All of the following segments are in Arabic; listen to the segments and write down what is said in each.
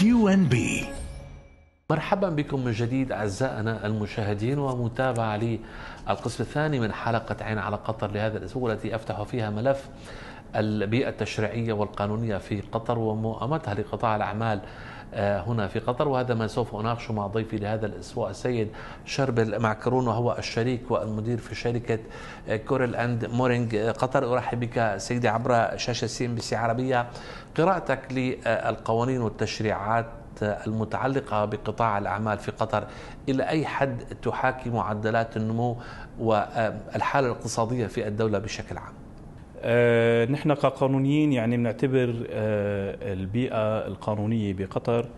كيو ان بي مرحبا بكم من جديد اعزائنا المشاهدين ومتابعه للقسم الثاني من حلقه عين على قطر لهذا الاسبوع التي افتح فيها ملف البيئه التشريعيه والقانونيه في قطر ومؤامتها لقطاع الاعمال آه، هنا في قطر وهذا ما سوف أناقشه مع ضيفي لهذا الأسبوع السيد شربل معكرون وهو الشريك والمدير في شركة كورل أند مورينج قطر أرحب بك سيدي عبر شاشة سي ام بي سي عربية قراءتك للقوانين والتشريعات المتعلقة بقطاع الأعمال في قطر إلى أي حد تحاكي معدلات النمو والحالة الاقتصادية في الدولة بشكل عام آه، نحن كقانونيين يعني بنعتبر آه، البيئة القانونية بقطر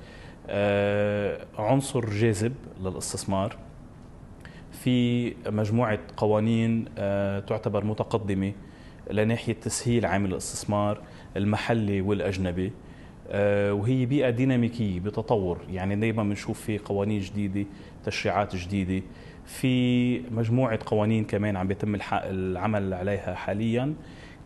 آه، عنصر جاذب للاستثمار في مجموعة قوانين تعتبر متقدمة لناحية تسهيل عامل الاستثمار المحلي والأجنبي وهي بيئة ديناميكية بتطور يعني دائما بنشوف في قوانين جديدة تشريعات جديدة في مجموعة قوانين كمان عم بيتم العمل عليها حاليا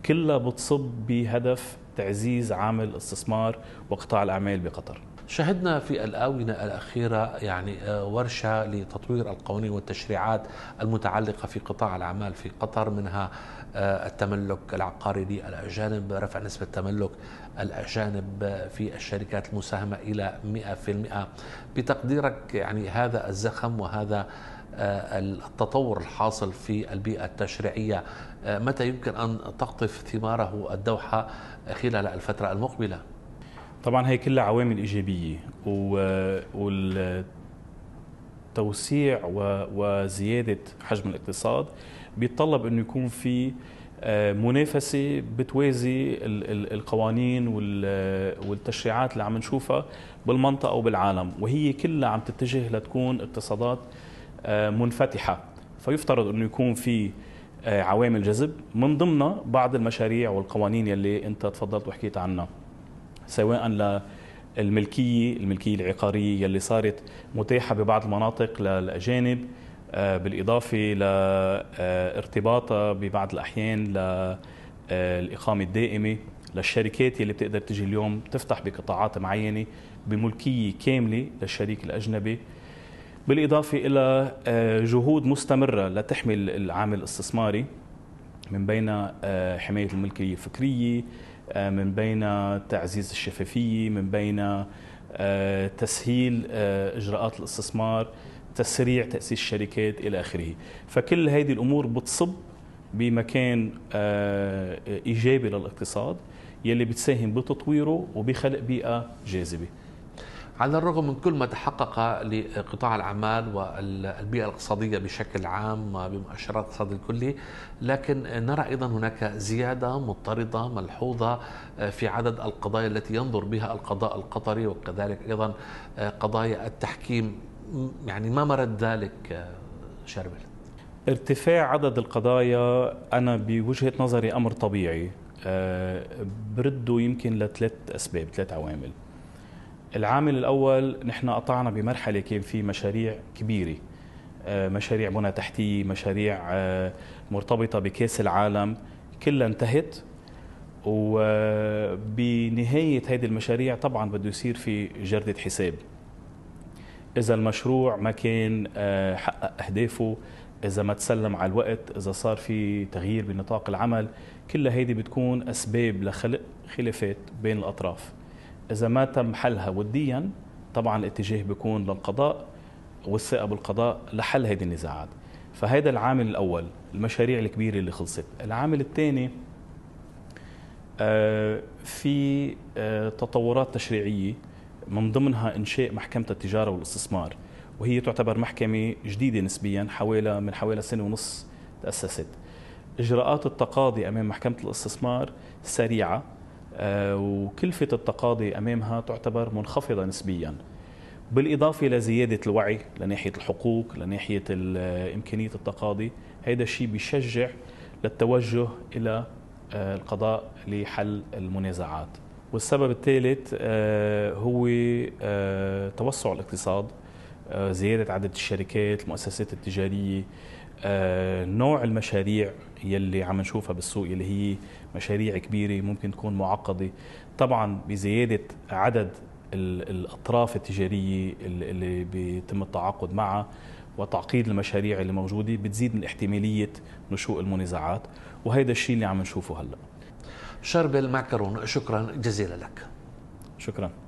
كلها بتصب بهدف تعزيز عامل الاستثمار وقطاع الأعمال بقطر شهدنا في الآونة الأخيرة يعني آه، ورشة لتطوير القوانين والتشريعات المتعلقة في قطاع الأعمال في قطر منها آه، التملك العقاري للأجانب رفع نسبة تملك الأجانب في الشركات المساهمة إلى 100% بتقديرك يعني هذا الزخم وهذا آه، التطور الحاصل في البيئة التشريعية آه، متى يمكن أن تقطف ثماره الدوحة خلال الفترة المقبلة؟ طبعا هي كلها عوامل إيجابية والتوسيع وزيادة حجم الاقتصاد بيتطلب أنه يكون في آه، منافسة بتوازي القوانين والتشريعات اللي عم نشوفها بالمنطقة وبالعالم وهي كلها عم تتجه لتكون اقتصادات آه، منفتحه فيفترض انه يكون في آه، عوامل جذب من ضمنها بعض المشاريع والقوانين يلي انت تفضلت وحكيت عنها سواء للملكيه الملكيه العقاريه يلي صارت متاحه ببعض المناطق للاجانب آه، بالاضافه لارتباطها ببعض الاحيان للاقامه الدائمه للشركات يلي بتقدر تجي اليوم تفتح بقطاعات معينه بملكيه كامله للشريك الاجنبي بالإضافة إلى آه، جهود مستمرة لتحمي العامل الاستثماري من بين آه، حماية الملكية الفكرية آه، من بين تعزيز الشفافية من بين تسهيل إجراءات الاستثمار تسريع تأسيس الشركات إلى آخره فكل هذه الأمور بتصب بمكان إيجابي للاقتصاد يلي بتساهم بتطويره وبخلق بيئة جاذبة على الرغم من كل ما تحقق لقطاع الأعمال والبيئة الاقتصادية بشكل عام بمؤشرات الاقتصاد الكلي لكن نرى أيضا هناك زيادة مضطردة ملحوظة في عدد القضايا التي ينظر بها القضاء القطري وكذلك أيضا قضايا التحكيم يعني ما مرد ذلك شربل ارتفاع عدد القضايا أنا بوجهة نظري أمر طبيعي آه، برده يمكن لثلاث أسباب ثلاث عوامل العامل الأول نحن قطعنا بمرحلة كان في مشاريع كبيرة آه، مشاريع بنى تحتية مشاريع آه، مرتبطة بكاس العالم كلها انتهت وبنهاية هذه المشاريع طبعا بده يصير في جردة حساب إذا المشروع ما كان آه، حقق أهدافه إذا ما تسلم على الوقت إذا صار في تغيير بنطاق العمل كل هيدي بتكون أسباب لخلق خلافات بين الأطراف إذا ما تم حلها وديا طبعا الاتجاه بيكون للقضاء والثقة بالقضاء لحل هذه النزاعات فهذا العامل الأول المشاريع الكبيرة اللي خلصت العامل الثاني آه، في آه، تطورات تشريعية من ضمنها إنشاء محكمة التجارة والاستثمار وهي تعتبر محكمة جديدة نسبيا حوالي من حوالي سنة ونص تأسست إجراءات التقاضي أمام محكمة الاستثمار سريعة آه، وكلفة التقاضي أمامها تعتبر منخفضة نسبياً بالإضافة لزيادة الوعي لناحية الحقوق لناحية آه، إمكانية التقاضي هذا الشيء بيشجع للتوجه إلى آه، القضاء لحل المنازعات والسبب الثالث هو توسع الاقتصاد آه، زياده عدد الشركات المؤسسات التجاريه آه، نوع المشاريع يلي عم نشوفها بالسوق اللي هي مشاريع كبيره ممكن تكون معقده طبعا بزياده عدد الاطراف التجاريه اللي بيتم التعاقد معها وتعقيد المشاريع اللي موجوده بتزيد من احتماليه نشوء المنازعات وهذا الشيء اللي عم نشوفه هلا شرب المعكرون شكرا جزيلا لك شكرا